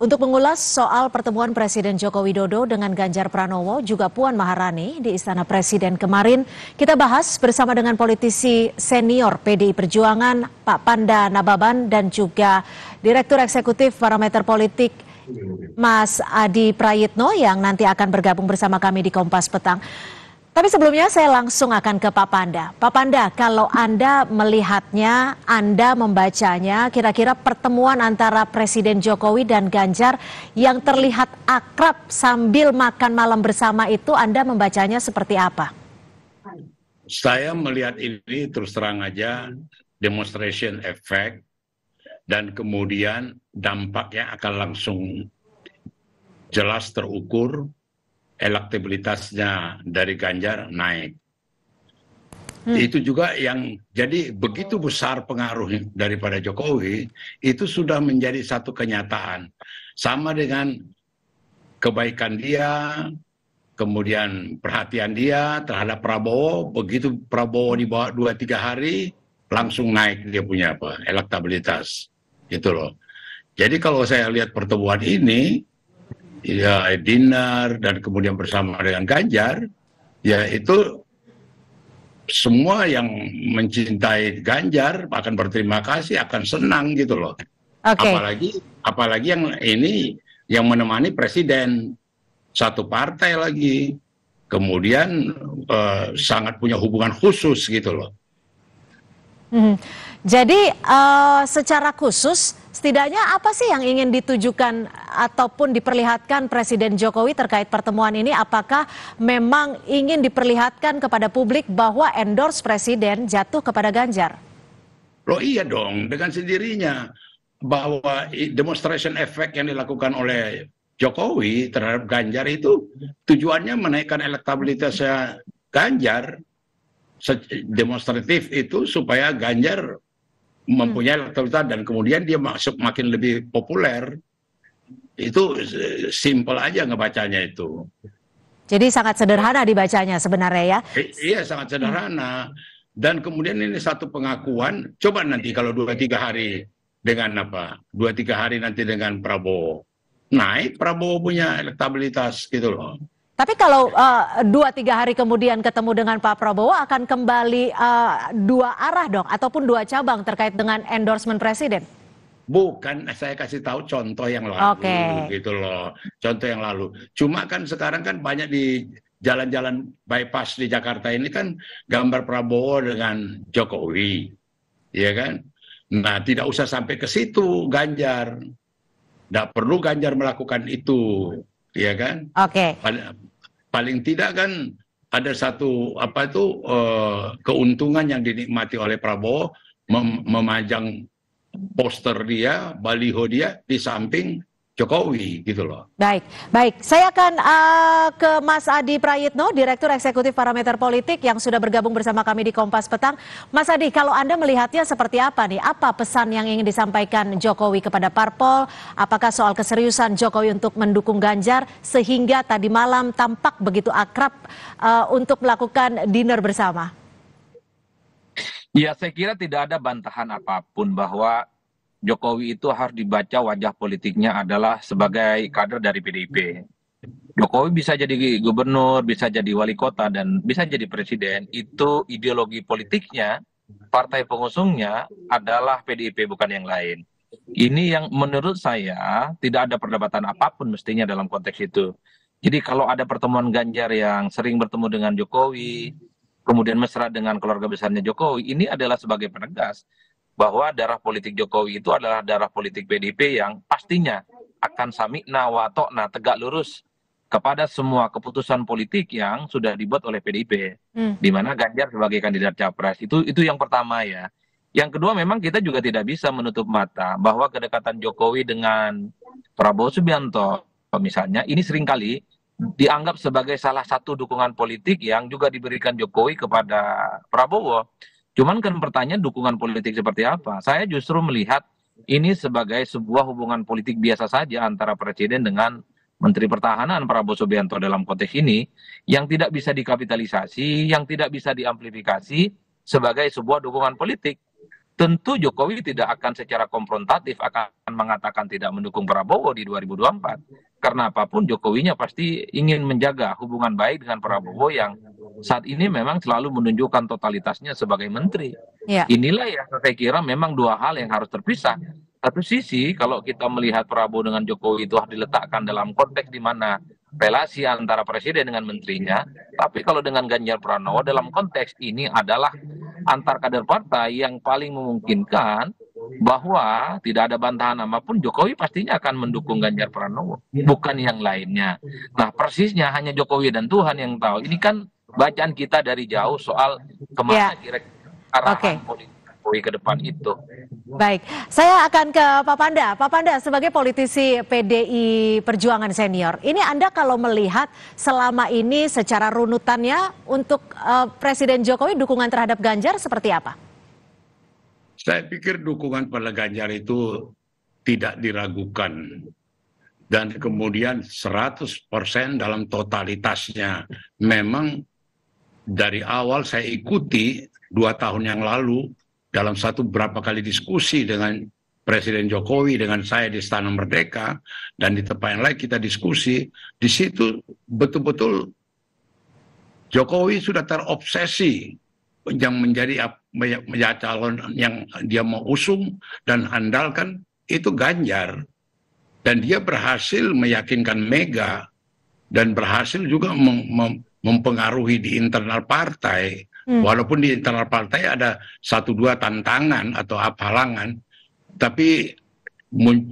Untuk mengulas soal pertemuan Presiden Joko Widodo dengan Ganjar Pranowo juga Puan Maharani di Istana Presiden kemarin, kita bahas bersama dengan politisi senior PDI Perjuangan Pak Panda Nababan dan juga Direktur Eksekutif Parameter Politik Mas Adi Prayitno yang nanti akan bergabung bersama kami di Kompas Petang. Tapi sebelumnya saya langsung akan ke Pak Panda. Pak Panda, kalau Anda melihatnya, Anda membacanya, kira-kira pertemuan antara Presiden Jokowi dan Ganjar yang terlihat akrab sambil makan malam bersama itu Anda membacanya seperti apa? Saya melihat ini terus terang aja demonstration effect dan kemudian dampaknya akan langsung jelas terukur elektabilitasnya dari Ganjar naik. Hmm. Itu juga yang jadi begitu besar pengaruh daripada Jokowi itu sudah menjadi satu kenyataan. Sama dengan kebaikan dia, kemudian perhatian dia terhadap Prabowo, begitu Prabowo dibawa dua tiga hari langsung naik dia punya apa elektabilitas gitu loh. Jadi kalau saya lihat pertemuan ini ya Edinar dan kemudian bersama dengan Ganjar, ya itu semua yang mencintai Ganjar akan berterima kasih, akan senang gitu loh. Okay. Apalagi apalagi yang ini yang menemani presiden satu partai lagi, kemudian eh, sangat punya hubungan khusus gitu loh. Hmm. Jadi uh, secara khusus Setidaknya apa sih yang ingin ditujukan ataupun diperlihatkan Presiden Jokowi terkait pertemuan ini? Apakah memang ingin diperlihatkan kepada publik bahwa endorse Presiden jatuh kepada Ganjar? Loh iya dong, dengan sendirinya bahwa demonstration effect yang dilakukan oleh Jokowi terhadap Ganjar itu tujuannya menaikkan elektabilitasnya Ganjar demonstratif itu supaya Ganjar mempunyai elektabilitas hmm. dan kemudian dia masuk makin lebih populer itu eh, simpel aja ngebacanya itu jadi sangat sederhana dibacanya sebenarnya ya I iya sangat sederhana dan kemudian ini satu pengakuan coba nanti kalau dua tiga hari dengan apa dua tiga hari nanti dengan Prabowo naik Prabowo punya elektabilitas gitu loh tapi kalau uh, dua tiga hari kemudian ketemu dengan Pak Prabowo akan kembali uh, dua arah dong, ataupun dua cabang terkait dengan endorsement presiden. Bukan, saya kasih tahu contoh yang lalu, okay. gitu loh, contoh yang lalu. Cuma kan sekarang kan banyak di jalan-jalan bypass di Jakarta ini kan gambar Prabowo dengan Jokowi, ya kan? Nah, tidak usah sampai ke situ Ganjar. Tidak perlu Ganjar melakukan itu, ya kan? Oke. Okay paling tidak kan ada satu apa itu uh, keuntungan yang dinikmati oleh Prabowo mem memajang poster dia, baliho dia di samping Jokowi gitu loh. Baik, baik. Saya akan uh, ke Mas Adi Prayitno, Direktur Eksekutif Parameter Politik yang sudah bergabung bersama kami di Kompas Petang. Mas Adi, kalau Anda melihatnya seperti apa nih? Apa pesan yang ingin disampaikan Jokowi kepada parpol? Apakah soal keseriusan Jokowi untuk mendukung Ganjar sehingga tadi malam tampak begitu akrab uh, untuk melakukan dinner bersama? Ya, saya kira tidak ada bantahan apapun bahwa Jokowi itu harus dibaca wajah politiknya adalah sebagai kader dari PDIP. Jokowi bisa jadi gubernur, bisa jadi wali kota, dan bisa jadi presiden. Itu ideologi politiknya, partai pengusungnya adalah PDIP, bukan yang lain. Ini yang menurut saya tidak ada perdebatan apapun mestinya dalam konteks itu. Jadi kalau ada pertemuan Ganjar yang sering bertemu dengan Jokowi, kemudian mesra dengan keluarga besarnya Jokowi, ini adalah sebagai penegas bahwa darah politik Jokowi itu adalah darah politik PDIP yang pastinya akan samikna watokna tegak lurus kepada semua keputusan politik yang sudah dibuat oleh PDIP. Hmm. Di mana Ganjar sebagai kandidat capres itu itu yang pertama ya. Yang kedua memang kita juga tidak bisa menutup mata bahwa kedekatan Jokowi dengan Prabowo Subianto misalnya ini seringkali dianggap sebagai salah satu dukungan politik yang juga diberikan Jokowi kepada Prabowo. Cuman kan pertanyaan dukungan politik seperti apa? Saya justru melihat ini sebagai sebuah hubungan politik biasa saja antara presiden dengan Menteri Pertahanan Prabowo Subianto dalam konteks ini yang tidak bisa dikapitalisasi, yang tidak bisa diamplifikasi sebagai sebuah dukungan politik tentu Jokowi tidak akan secara konfrontatif akan mengatakan tidak mendukung Prabowo di 2024. Karena apapun Jokowinya pasti ingin menjaga hubungan baik dengan Prabowo yang saat ini memang selalu menunjukkan totalitasnya sebagai menteri. Ya. Inilah yang saya kira memang dua hal yang harus terpisah. Satu sisi kalau kita melihat Prabowo dengan Jokowi itu harus diletakkan dalam konteks di mana relasi antara presiden dengan menterinya. Tapi kalau dengan Ganjar Pranowo dalam konteks ini adalah antar kader partai yang paling memungkinkan bahwa tidak ada bantahan apapun Jokowi pastinya akan mendukung Ganjar Pranowo, bukan yang lainnya. Nah, persisnya hanya Jokowi dan Tuhan yang tahu. Ini kan bacaan kita dari jauh soal kemana yeah. kira arah okay. politik Jokowi ke depan itu. Baik, saya akan ke Pak Panda. Pak Panda sebagai politisi PDI Perjuangan senior, ini Anda kalau melihat selama ini secara runutannya untuk uh, Presiden Jokowi dukungan terhadap Ganjar seperti apa? Saya pikir dukungan pada Ganjar itu tidak diragukan dan kemudian 100% dalam totalitasnya. Memang dari awal saya ikuti dua tahun yang lalu dalam satu berapa kali diskusi dengan Presiden Jokowi dengan saya di Istana Merdeka dan di tempat yang lain kita diskusi di situ betul-betul Jokowi sudah terobsesi yang menjadi menjadi calon yang dia mau usung dan andalkan itu Ganjar dan dia berhasil meyakinkan Mega dan berhasil juga mem mem mempengaruhi di internal partai Hmm. Walaupun di internal partai ada satu dua tantangan atau apa halangan, tapi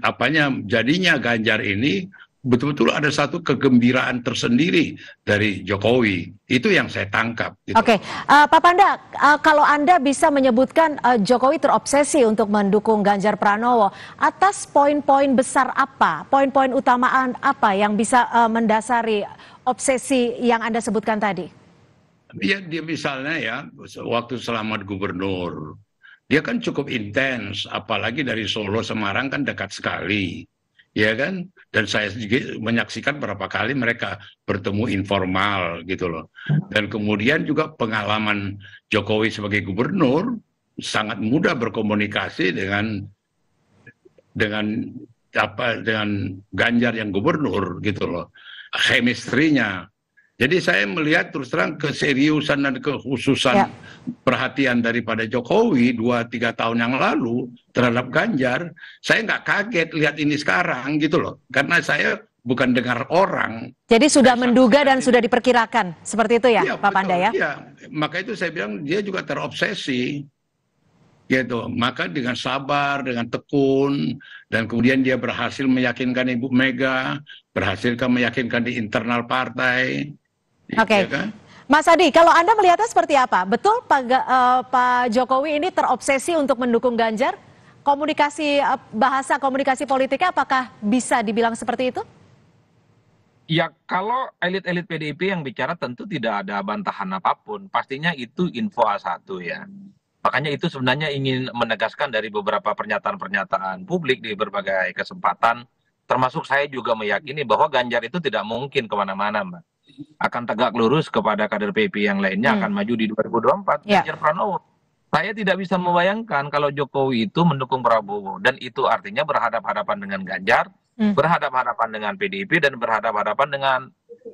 apanya jadinya Ganjar ini betul-betul ada satu kegembiraan tersendiri dari Jokowi. Itu yang saya tangkap. Gitu. Oke, okay. uh, eh, Pak Panda, uh, kalau Anda bisa menyebutkan uh, Jokowi terobsesi untuk mendukung Ganjar Pranowo, atas poin-poin besar apa, poin-poin utamaan apa yang bisa uh, mendasari obsesi yang Anda sebutkan tadi? Iya, dia misalnya ya waktu selamat gubernur dia kan cukup intens apalagi dari Solo Semarang kan dekat sekali ya kan dan saya juga menyaksikan berapa kali mereka bertemu informal gitu loh dan kemudian juga pengalaman Jokowi sebagai gubernur sangat mudah berkomunikasi dengan dengan apa dengan Ganjar yang gubernur gitu loh chemistry jadi saya melihat terus terang keseriusan dan kekhususan ya. perhatian daripada Jokowi dua tiga tahun yang lalu terhadap Ganjar, saya nggak kaget lihat ini sekarang gitu loh, karena saya bukan dengar orang. Jadi sudah menduga dan ini. sudah diperkirakan seperti itu ya, ya Pak Panda ya? Iya, maka itu saya bilang dia juga terobsesi gitu. Maka dengan sabar, dengan tekun, dan kemudian dia berhasil meyakinkan Ibu Mega, berhasil kan meyakinkan di internal partai, Oke. Okay. Ya kan? Mas Adi, kalau Anda melihatnya seperti apa? Betul Pak, uh, Pak Jokowi ini terobsesi untuk mendukung Ganjar? Komunikasi uh, bahasa komunikasi politiknya apakah bisa dibilang seperti itu? Ya kalau elit-elit PDIP yang bicara tentu tidak ada bantahan apapun. Pastinya itu info A1 ya. Makanya itu sebenarnya ingin menegaskan dari beberapa pernyataan-pernyataan publik di berbagai kesempatan. Termasuk saya juga meyakini bahwa Ganjar itu tidak mungkin kemana-mana, Mbak akan tegak lurus kepada kader PP yang lainnya hmm. akan maju di 2024 ya. Ganjar Pranowo. Saya tidak bisa membayangkan kalau Jokowi itu mendukung Prabowo dan itu artinya berhadap-hadapan dengan Ganjar, hmm. berhadap-hadapan dengan PDIP dan berhadap-hadapan dengan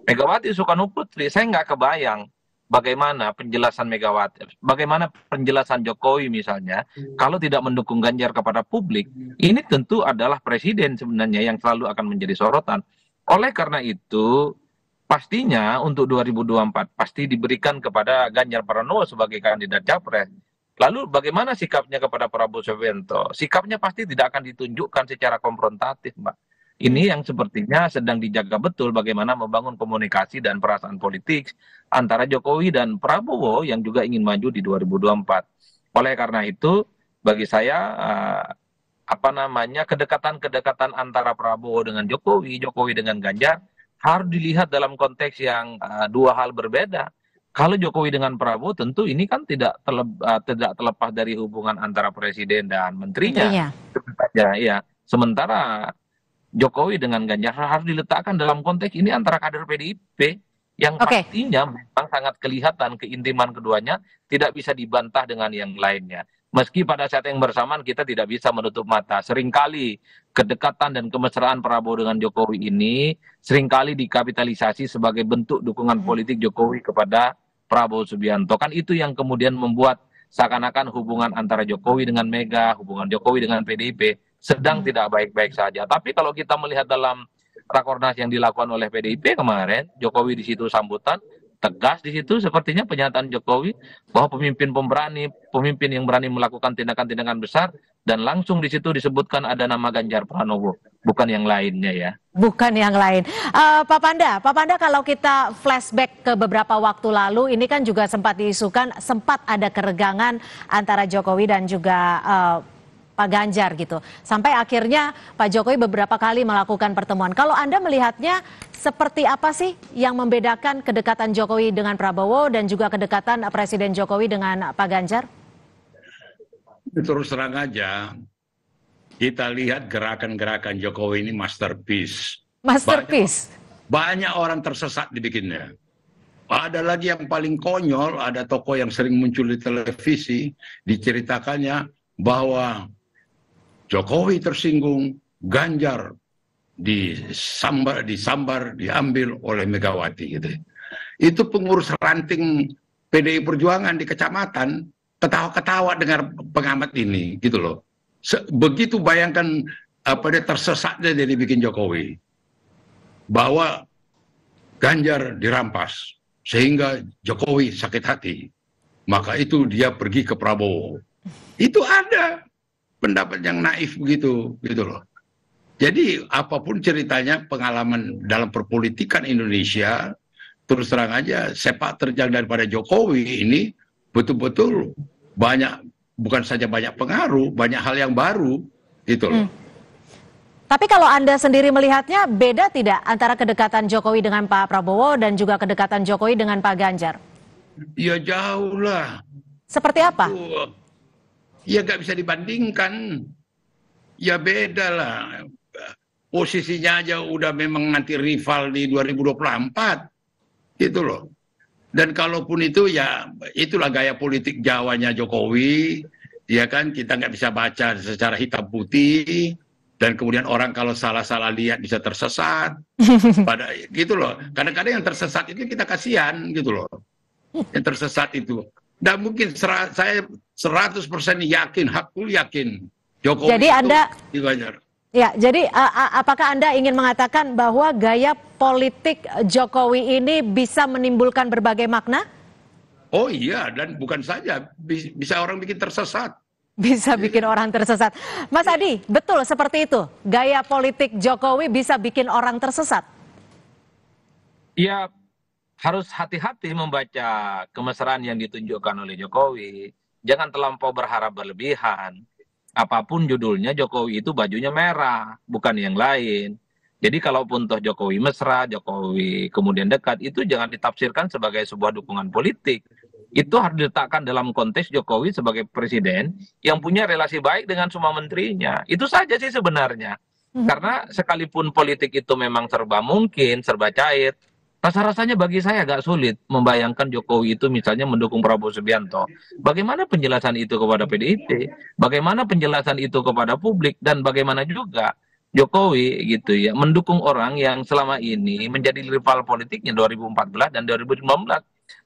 Megawati Soekarno Putri. Saya nggak kebayang bagaimana penjelasan Megawati, bagaimana penjelasan Jokowi misalnya, kalau tidak mendukung Ganjar kepada publik, ini tentu adalah presiden sebenarnya yang selalu akan menjadi sorotan. Oleh karena itu, pastinya untuk 2024 pasti diberikan kepada ganjar pranowo sebagai kandidat capres lalu bagaimana sikapnya kepada prabowo subianto sikapnya pasti tidak akan ditunjukkan secara konfrontatif mbak ini yang sepertinya sedang dijaga betul bagaimana membangun komunikasi dan perasaan politik antara Jokowi dan Prabowo yang juga ingin maju di 2024. Oleh karena itu, bagi saya eh, apa namanya kedekatan-kedekatan antara Prabowo dengan Jokowi, Jokowi dengan Ganjar harus dilihat dalam konteks yang eh, dua hal berbeda. Kalau Jokowi dengan Prabowo tentu ini kan tidak terlepas, eh, tidak terlepas dari hubungan antara presiden dan menterinya. Iya. Ya, ya. Sementara Jokowi dengan Ganjar harus diletakkan dalam konteks ini antara kader PDIP yang okay. pastinya memang sangat kelihatan keintiman keduanya tidak bisa dibantah dengan yang lainnya. Meski pada saat yang bersamaan kita tidak bisa menutup mata, seringkali kedekatan dan kemesraan Prabowo dengan Jokowi ini seringkali dikapitalisasi sebagai bentuk dukungan mhm. politik Jokowi kepada Prabowo Subianto. Kan itu yang kemudian membuat seakan-akan hubungan antara Jokowi dengan Mega, hubungan Jokowi dengan PDIP sedang hmm. tidak baik-baik saja. Tapi kalau kita melihat dalam rakornas yang dilakukan oleh PDIP kemarin, Jokowi di situ sambutan, tegas di situ sepertinya pernyataan Jokowi bahwa pemimpin pemberani, pemimpin yang berani melakukan tindakan-tindakan besar dan langsung di situ disebutkan ada nama Ganjar Pranowo, bukan yang lainnya ya. Bukan yang lain. Uh, Pak Panda, Pak Panda kalau kita flashback ke beberapa waktu lalu, ini kan juga sempat diisukan, sempat ada keregangan antara Jokowi dan juga uh, Pak Ganjar gitu. Sampai akhirnya Pak Jokowi beberapa kali melakukan pertemuan. Kalau Anda melihatnya seperti apa sih yang membedakan kedekatan Jokowi dengan Prabowo dan juga kedekatan Presiden Jokowi dengan Pak Ganjar? Terus terang aja, kita lihat gerakan-gerakan Jokowi ini masterpiece. Masterpiece. Banyak, banyak orang tersesat dibikinnya. Ada lagi yang paling konyol, ada tokoh yang sering muncul di televisi, diceritakannya bahwa Jokowi tersinggung, Ganjar disambar, disambar, diambil oleh Megawati gitu. Itu pengurus ranting PDI Perjuangan di kecamatan ketawa-ketawa dengar pengamat ini gitu loh. Se begitu bayangkan apa dia tersesatnya jadi bikin Jokowi bahwa Ganjar dirampas sehingga Jokowi sakit hati. Maka itu dia pergi ke Prabowo. Itu ada pendapat yang naif begitu gitu loh. Jadi apapun ceritanya pengalaman dalam perpolitikan Indonesia terus terang aja sepak terjang daripada Jokowi ini betul-betul banyak bukan saja banyak pengaruh, banyak hal yang baru gitu loh. Hmm. Tapi kalau Anda sendiri melihatnya beda tidak antara kedekatan Jokowi dengan Pak Prabowo dan juga kedekatan Jokowi dengan Pak Ganjar? Ya jauh lah. Seperti apa? Itu, Ya gak bisa dibandingkan. Ya beda lah. Posisinya aja udah memang nanti rival di 2024. Gitu loh. Dan kalaupun itu ya itulah gaya politik Jawanya Jokowi. Ya kan kita nggak bisa baca secara hitam putih dan kemudian orang kalau salah-salah lihat bisa tersesat pada gitu loh kadang-kadang yang tersesat itu kita kasihan gitu loh yang tersesat itu tidak mungkin saya 100% yakin, hakul yakin Jokowi Jadi itu Anda dibayar. Ya, jadi apakah Anda ingin mengatakan bahwa gaya politik Jokowi ini bisa menimbulkan berbagai makna? Oh iya, dan bukan saja bisa orang bikin tersesat. Bisa bikin orang tersesat. Mas iya. Adi, betul seperti itu. Gaya politik Jokowi bisa bikin orang tersesat. Ya, harus hati-hati membaca kemesraan yang ditunjukkan oleh Jokowi. Jangan terlampau berharap berlebihan. Apapun judulnya Jokowi itu bajunya merah, bukan yang lain. Jadi kalaupun toh Jokowi mesra, Jokowi kemudian dekat, itu jangan ditafsirkan sebagai sebuah dukungan politik. Itu harus diletakkan dalam konteks Jokowi sebagai presiden yang punya relasi baik dengan semua menterinya. Itu saja sih sebenarnya. Mhm. Karena sekalipun politik itu memang serba mungkin, serba cair, Rasa-rasanya bagi saya agak sulit membayangkan Jokowi itu misalnya mendukung Prabowo Subianto. Bagaimana penjelasan itu kepada PDIP? Bagaimana penjelasan itu kepada publik? Dan bagaimana juga Jokowi gitu ya mendukung orang yang selama ini menjadi rival politiknya 2014 dan 2019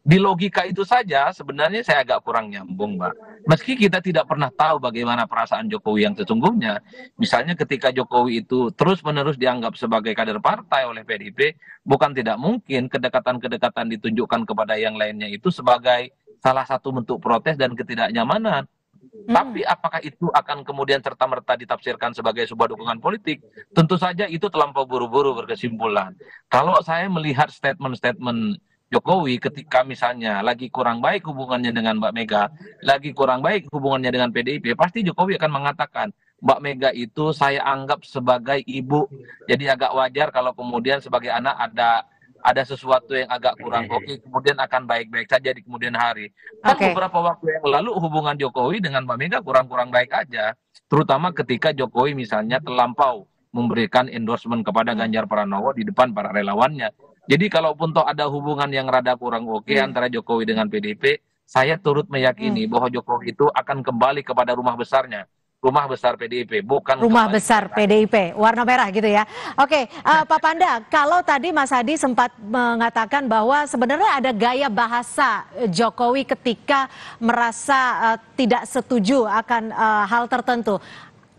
di logika itu saja sebenarnya saya agak kurang nyambung, Mbak. Meski kita tidak pernah tahu bagaimana perasaan Jokowi yang sesungguhnya, misalnya ketika Jokowi itu terus-menerus dianggap sebagai kader partai oleh PDIP, bukan tidak mungkin kedekatan-kedekatan ditunjukkan kepada yang lainnya itu sebagai salah satu bentuk protes dan ketidaknyamanan. Hmm. Tapi apakah itu akan kemudian serta-merta ditafsirkan sebagai sebuah dukungan politik? Tentu saja itu terlampau buru-buru berkesimpulan. Kalau saya melihat statement-statement Jokowi ketika misalnya lagi kurang baik hubungannya dengan Mbak Mega, lagi kurang baik hubungannya dengan PDIP, pasti Jokowi akan mengatakan Mbak Mega itu saya anggap sebagai ibu. Jadi agak wajar kalau kemudian sebagai anak ada ada sesuatu yang agak kurang oke okay, kemudian akan baik-baik saja di kemudian hari. Kan okay. beberapa waktu yang lalu hubungan Jokowi dengan Mbak Mega kurang-kurang baik aja, terutama ketika Jokowi misalnya terlampau memberikan endorsement kepada Ganjar Pranowo di depan para relawannya. Jadi kalaupun toh ada hubungan yang rada kurang oke okay hmm. antara Jokowi dengan PDIP, saya turut meyakini hmm. bahwa Jokowi itu akan kembali kepada rumah besarnya. Rumah besar PDIP, bukan rumah besar PDIP, warna merah gitu ya. Oke, okay, uh, eh, Pak Panda, kalau tadi Mas Hadi sempat mengatakan bahwa sebenarnya ada gaya bahasa Jokowi ketika merasa uh, tidak setuju akan uh, hal tertentu.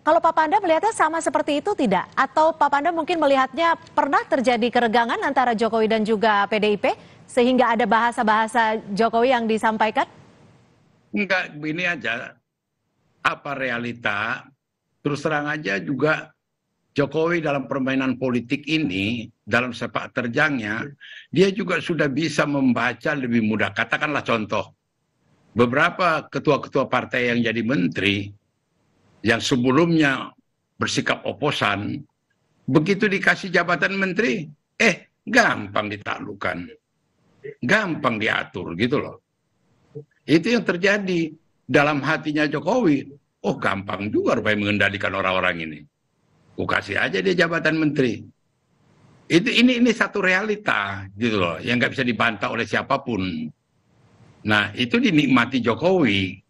Kalau Pak Panda melihatnya sama seperti itu tidak? Atau Pak Panda mungkin melihatnya pernah terjadi keregangan antara Jokowi dan juga PDIP sehingga ada bahasa-bahasa Jokowi yang disampaikan? Enggak, ini aja. Apa realita? Terus terang aja juga Jokowi dalam permainan politik ini, dalam sepak terjangnya, dia juga sudah bisa membaca lebih mudah. Katakanlah contoh, beberapa ketua-ketua partai yang jadi menteri, yang sebelumnya bersikap oposan, begitu dikasih jabatan menteri, eh gampang ditaklukan, gampang diatur gitu loh. Itu yang terjadi dalam hatinya Jokowi. Oh gampang juga rupanya mengendalikan orang-orang ini. Ku kasih aja dia jabatan menteri. Itu ini ini satu realita gitu loh yang nggak bisa dibantah oleh siapapun. Nah itu dinikmati Jokowi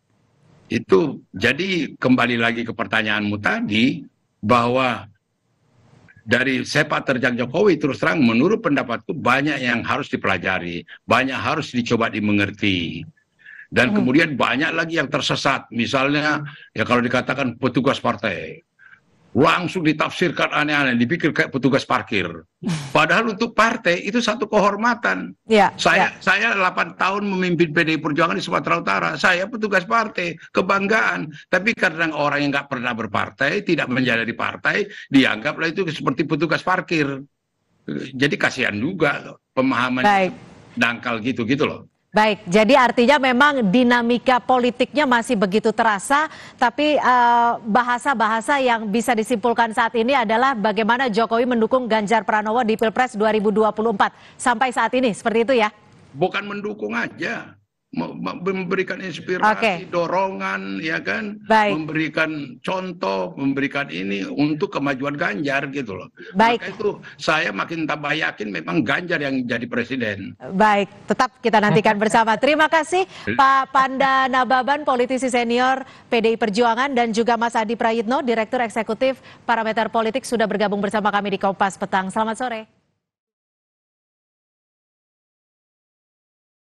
itu jadi kembali lagi ke pertanyaanmu tadi bahwa dari sepak terjang Jokowi terus terang menurut pendapatku banyak yang harus dipelajari, banyak harus dicoba dimengerti. Dan hmm. kemudian banyak lagi yang tersesat, misalnya ya kalau dikatakan petugas partai langsung ditafsirkan aneh-aneh, dipikir kayak petugas parkir. Padahal untuk partai itu satu kehormatan. Ya, saya ya. saya 8 tahun memimpin PDI Perjuangan di Sumatera Utara. Saya petugas partai, kebanggaan. Tapi kadang orang yang nggak pernah berpartai, tidak menjadi partai, dianggaplah itu seperti petugas parkir. Jadi kasihan juga pemahaman Baik. dangkal gitu-gitu loh. Baik, jadi artinya memang dinamika politiknya masih begitu terasa, tapi eh, bahasa-bahasa eh, yang bisa disimpulkan saat ini adalah bagaimana Jokowi mendukung Ganjar Pranowo di Pilpres 2024 sampai saat ini, seperti itu ya? Bukan mendukung aja, memberikan inspirasi, okay. dorongan, ya kan, Baik. memberikan contoh, memberikan ini untuk kemajuan Ganjar gitu loh. Baik. Maka itu saya makin tambah yakin memang Ganjar yang jadi presiden. Baik, tetap kita nantikan bersama. Terima kasih hmm. Pak Panda Nababan, politisi senior PDI Perjuangan dan juga Mas Adi Prayitno, Direktur Eksekutif Parameter Politik sudah bergabung bersama kami di Kompas Petang. Selamat sore.